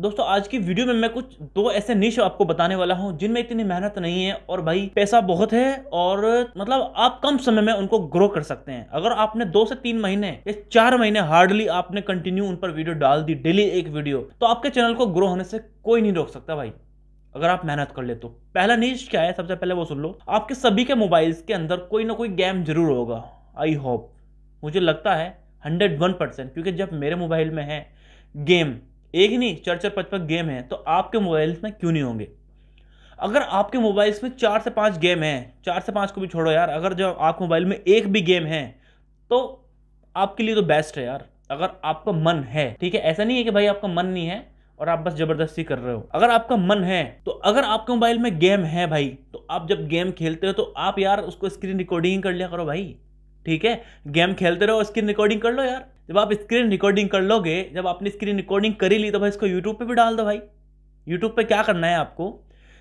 दोस्तों आज की वीडियो में मैं कुछ दो ऐसे निश आपको बताने वाला हूं जिनमें इतनी मेहनत नहीं है और भाई पैसा बहुत है और मतलब आप कम समय में उनको ग्रो कर सकते हैं अगर आपने दो से तीन महीने या चार महीने हार्डली आपने कंटिन्यू उन पर वीडियो डाल दी डेली एक वीडियो तो आपके चैनल को ग्रो होने से कोई नहीं रोक सकता भाई अगर आप मेहनत कर ले तो पहला निश क्या है सबसे पहले वो सुन लो आपके सभी के मोबाइल्स के अंदर कोई ना कोई गेम जरूर होगा आई होप मुझे लगता है हंड्रेड वन परसेंट क्योंकि जब मेरे मोबाइल में है गेम एक ही नहीं चार चार पाँच पाँच गेम हैं तो आपके मोबाइल्स में क्यों नहीं होंगे अगर आपके मोबाइल्स में चार से पाँच गेम हैं चार से पाँच को भी छोड़ो यार अगर जब आपके मोबाइल में एक भी गेम है तो आपके लिए तो बेस्ट है यार अगर आपका मन है ठीक है ऐसा नहीं है कि भाई आपका मन नहीं है और आप बस जबरदस्ती कर रहे हो अगर आपका मन है तो अगर आपके मोबाइल में गेम है भाई तो आप जब गेम खेलते हो तो आप यार उसको स्क्रीन रिकॉर्डिंग कर लिया करो भाई ठीक है गेम खेलते रहो स्क्रीन रिकॉर्डिंग कर लो यार जब आप स्क्रीन रिकॉर्डिंग कर लोगे जब आपने स्क्रीन रिकॉर्डिंग करी ली तो भाई इसको यूट्यूब पे भी डाल दो भाई यूट्यूब पे क्या करना है आपको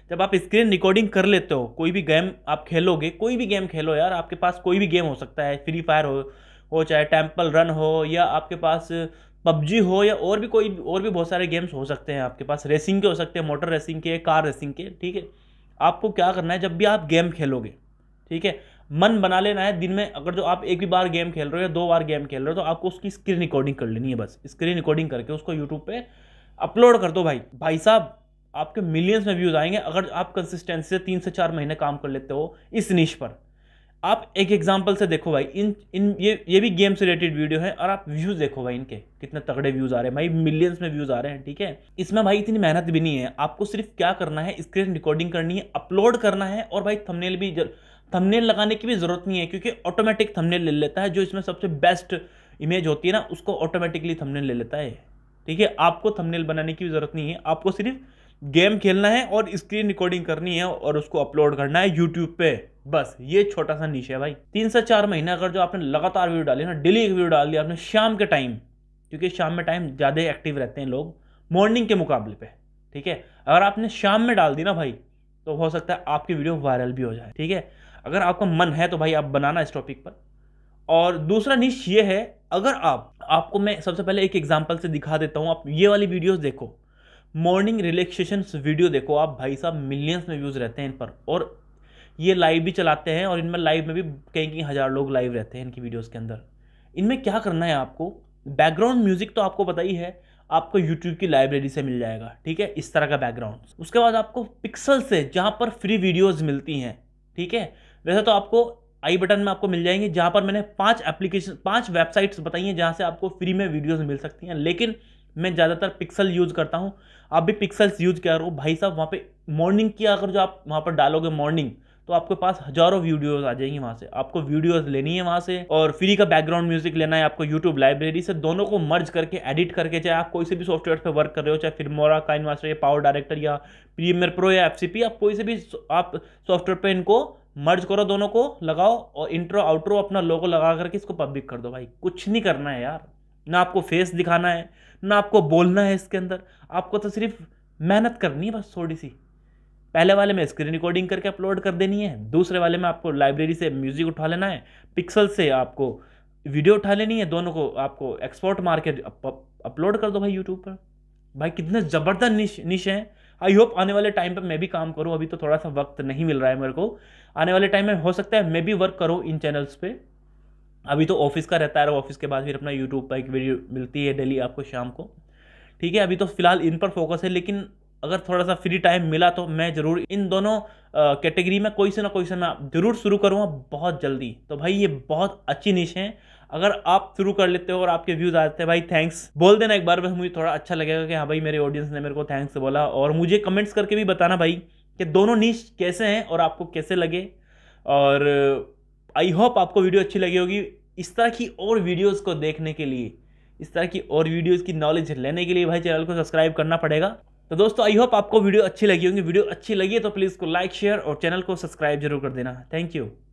जब आप स्क्रीन रिकॉर्डिंग कर लेते हो कोई भी गेम आप खेलोगे कोई भी गेम खेलो यार आपके पास कोई भी गेम हो सकता है फ्री फायर हो हो चाहे टेम्पल रन हो या आपके पास पबजी हो या और भी कोई और भी बहुत सारे गेम्स हो सकते हैं आपके पास रेसिंग के हो सकते हैं मोटर रेसिंग के कार रेसिंग के ठीक है आपको क्या करना है जब भी आप गेम खेलोगे ठीक है मन बना लेना है दिन में अगर जो आप एक भी बार गेम खेल रहे हो या दो बार गेम खेल रहे हो तो आपको उसकी स्क्रीन रिकॉर्डिंग कर लेनी है बस स्क्रीन रिकॉर्डिंग करके उसको यूट्यूब पर अपलोड कर दो भाई भाई साहब आपके मिलियंस में व्यूज आएंगे अगर आप कंसिस्टेंसी से तीन से चार महीने काम कर लेते हो इस निश पर आप एक एग्जाम्पल से देखो भाई इन इन ये ये भी गेम से रिलेटेड वीडियो है और आप व्यूज़ देखो भाई इनके कितने तगड़े व्यूज़ आ रहे हैं भाई मिलियंस में व्यूज़ आ रहे हैं ठीक है इसमें भाई इतनी मेहनत भी नहीं है आपको सिर्फ क्या करना है स्क्रीन रिकॉर्डिंग करनी है अपलोड करना है और भाई थंबनेल भी जर, थंबनेल लगाने की भी ज़रूरत नहीं है क्योंकि ऑटोमेटिक थंबनेल ले लेता है जो इसमें सबसे बेस्ट इमेज होती है ना उसको ऑटोमेटिकली थंबनेल ले लेता है ठीक है आपको थंबनेल बनाने की भी ज़रूरत नहीं है आपको सिर्फ गेम खेलना है और स्क्रीन रिकॉर्डिंग करनी है और उसको अपलोड करना है यूट्यूब पे बस ये छोटा सा नीचे है भाई तीन से चार महीना अगर जो आपने लगातार वीडियो डाली ना डेली एक वीडियो डाल दिया आपने शाम के टाइम क्योंकि शाम में टाइम ज़्यादा एक्टिव रहते हैं लोग मॉर्निंग के मुकाबले पे ठीक है अगर आपने शाम में डाल दी ना भाई तो हो सकता है आपकी वीडियो वायरल भी हो जाए ठीक है अगर आपका मन है तो भाई आप बनाना इस टॉपिक पर और दूसरा निश ये है अगर आप आपको मैं सबसे पहले एक एग्जाम्पल से दिखा देता हूँ आप ये वाली वीडियोस देखो मॉर्निंग रिलैक्सेशन वीडियो देखो आप भाई साहब मिलियंस में व्यूज़ रहते हैं इन पर और ये लाइव भी चलाते हैं और इनमें लाइव में भी कई कई हज़ार लोग लाइव रहते हैं इनकी वीडियोज़ के अंदर इनमें क्या करना है आपको बैकग्राउंड म्यूज़िक तो आपको पता ही है आपको यूट्यूब की लाइब्रेरी से मिल जाएगा ठीक है इस तरह का बैकग्राउंड उसके बाद आपको पिक्सल से जहाँ पर फ्री वीडियोज़ मिलती हैं ठीक है वैसे तो आपको आई बटन में आपको मिल जाएंगे जहाँ पर मैंने पांच एप्लीकेशन पांच वेबसाइट्स बताई हैं जहाँ से आपको फ्री में वीडियोस मिल सकती हैं लेकिन मैं ज़्यादातर पिक्सल यूज़ करता हूँ आप भी पिक्सल्स यूज़ करो भाई साहब वहाँ पे मॉर्निंग की अगर जो आप वहाँ पर डालोगे मॉर्निंग तो आपके पास हजारों वीडियोस आ जाएंगी वहाँ से आपको वीडियोस लेनी है वहाँ से और फ्री का बैकग्राउंड म्यूजिक लेना है आपको यूट्यूब लाइब्रेरी से दोनों को मर्ज करके एडिट करके चाहे आप कोई से भी सॉफ्टवेयर पर वर्क कर रहे हो चाहे मोरा काइन मास्टर या पावर डायरेक्टर या प्रीमियर प्रो या एफ आप कोई से भी आप सॉफ्टवेयर पर इनको मर्ज करो दोनों को लगाओ और इंट्रो आउट्रो अपना लोगो लगा करके इसको पब्लिक कर दो भाई कुछ नहीं करना है यार ना आपको फेस दिखाना है ना आपको बोलना है इसके अंदर आपको तो सिर्फ मेहनत करनी है बस थोड़ी सी पहले वाले में स्क्रीन रिकॉर्डिंग करके अपलोड कर देनी है दूसरे वाले में आपको लाइब्रेरी से म्यूज़िक उठा लेना है पिक्सल से आपको वीडियो उठा लेनी है दोनों को आपको एक्सपोर्ट मार के अपलोड कर दो भाई यूट्यूब पर भाई कितने ज़बरदस्त निश निश हैं आई होप आने वाले टाइम पर मैं भी काम करूँ अभी तो थोड़ा सा वक्त नहीं मिल रहा है मेरे को आने वाले टाइम में हो सकता है मैं भी वर्क करूँ इन चैनल्स पर अभी तो ऑफिस का रहता है और ऑफिस के बाद फिर अपना यूट्यूब पर एक वीडियो मिलती है डेली आपको शाम को ठीक है अभी तो फिलहाल इन पर फोकस है लेकिन अगर थोड़ा सा फ्री टाइम मिला तो मैं ज़रूर इन दोनों कैटेगरी में कोई से ना कोई से मैं ज़रूर शुरू करूँगा बहुत जल्दी तो भाई ये बहुत अच्छी निश है अगर आप शुरू कर लेते हो और आपके व्यूज आते हैं भाई थैंक्स बोल देना एक बार बस मुझे थोड़ा अच्छा लगेगा कि हाँ भाई मेरे ऑडियंस ने मेरे को थैंक्स बोला और मुझे कमेंट्स करके भी बताना भाई कि दोनों नीच कैसे हैं और आपको कैसे लगे और आई होप आपको वीडियो अच्छी लगी होगी इस तरह की और वीडियोस को देखने के लिए इस तरह की और वीडियोस की नॉलेज लेने के लिए भाई चैनल को सब्सक्राइब करना पड़ेगा तो दोस्तों आई होप आपको वीडियो अच्छी लगी होगी वीडियो अच्छी लगी है तो प्लीज़ को लाइक शेयर और चैनल को सब्सक्राइब जरूर कर देना थैंक यू